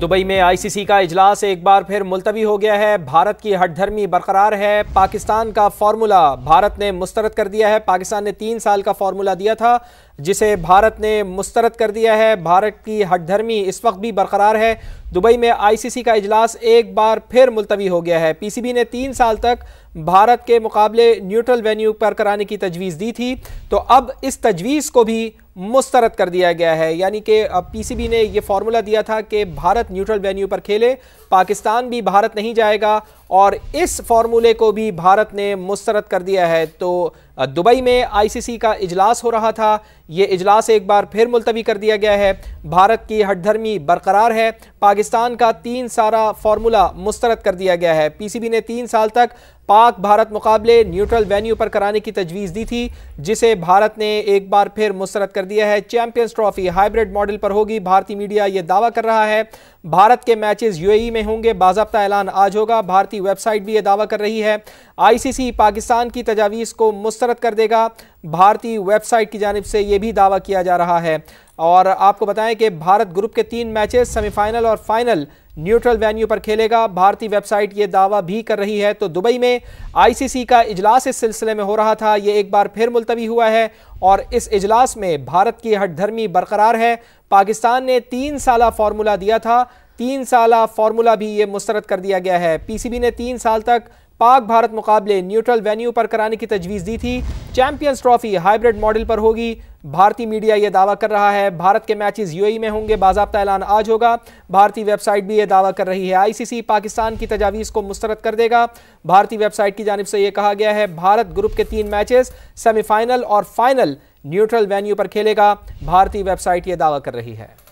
Dubai में ICC का इजलास एक बार फिर मुलतवी हो गया है भारत की हटधर्मी बरकरार है पाकिस्तान का फार्मूला भारत ने मुस्तरद कर दिया है पाकिस्तान ने तीन साल का फार्मूला दिया था जिसे भारत ने मुस्तरद कर दिया है भारत की हटधर्मी इस वक्त भी बरकरार है दुबई में आईसीसी का इजलास एक बार फिर मुलतवी हो गया है पीसीबी ने तीन साल तक भारत के मुकाबले न्यूट्रल वेन्यू पर कराने की तजवीज़ दी थी तो अब इस तजवीज़ को भी मुस्तरद कर दिया गया है यानी कि पीसीबी ने यह फार्मूला दिया था कि भारत न्यूट्रल वेन्यू पर खेले पाकिस्तान भी भारत नहीं जाएगा और इस फार्मूले को भी भारत ने मुस्तरद कर दिया है तो दुबई में आईसीसी का इजलास हो रहा था ये इजलास एक बार फिर मुलतवी कर दिया गया है भारत की हटधर्मी बरकरार है पाकिस्तान का तीन सारा फार्मूला मुस्रद कर दिया गया है पीसीबी ने तीन साल तक पाक भारत मुकाबले न्यूट्रल वेन्यू पर कराने की तजवीज़ दी थी जिसे भारत ने एक बार फिर मुस्तरद कर दिया है चैंपियंस ट्रॉफी हाइब्रिड मॉडल पर होगी भारतीय मीडिया ये दावा कर रहा है भारत के मैचेस यूएई में होंगे बाजबता ऐलान आज होगा भारतीय की वेबसाइट भी यह दावा कर रही है आईसीसी पाकिस्तान की तजावीज़ को मुस्तरद कर देगा भारतीय वेबसाइट की जानब से यह भी दावा किया जा रहा है और आपको बताएं कि भारत ग्रुप के तीन मैचेस सेमीफाइनल और फाइनल न्यूट्रल वेन्यू पर खेलेगा भारतीय वेबसाइट ये दावा भी कर रही है तो दुबई में आईसीसी का इजलास इस सिलसिले में हो रहा था ये एक बार फिर मुलतवी हुआ है और इस इजलास में भारत की हटधर्मी बरकरार है पाकिस्तान ने तीन साल फार्मूला दिया था तीन साल फार्मूला भी ये मुस्रद कर दिया गया है पीसीबी ने तीन साल तक पाक भारत मुकाबले न्यूट्रल वेन्यू पर कराने की तजवीज़ दी थी चैंपियंस ट्रॉफी हाइब्रिड मॉडल पर होगी भारतीय मीडिया ये दावा कर रहा है भारत के मैचेस यूएई e में होंगे बाजाबता ऐलान आज होगा भारतीय वेबसाइट भी ये दावा कर रही है आईसीसी पाकिस्तान की तजावीज़ को मुस्तरद कर देगा भारतीय वेबसाइट की जानब से ये कहा गया है भारत ग्रुप के तीन मैचेस सेमीफाइनल और फाइनल न्यूट्रल वेन्यू पर खेलेगा भारतीय वेबसाइट ये दावा कर रही है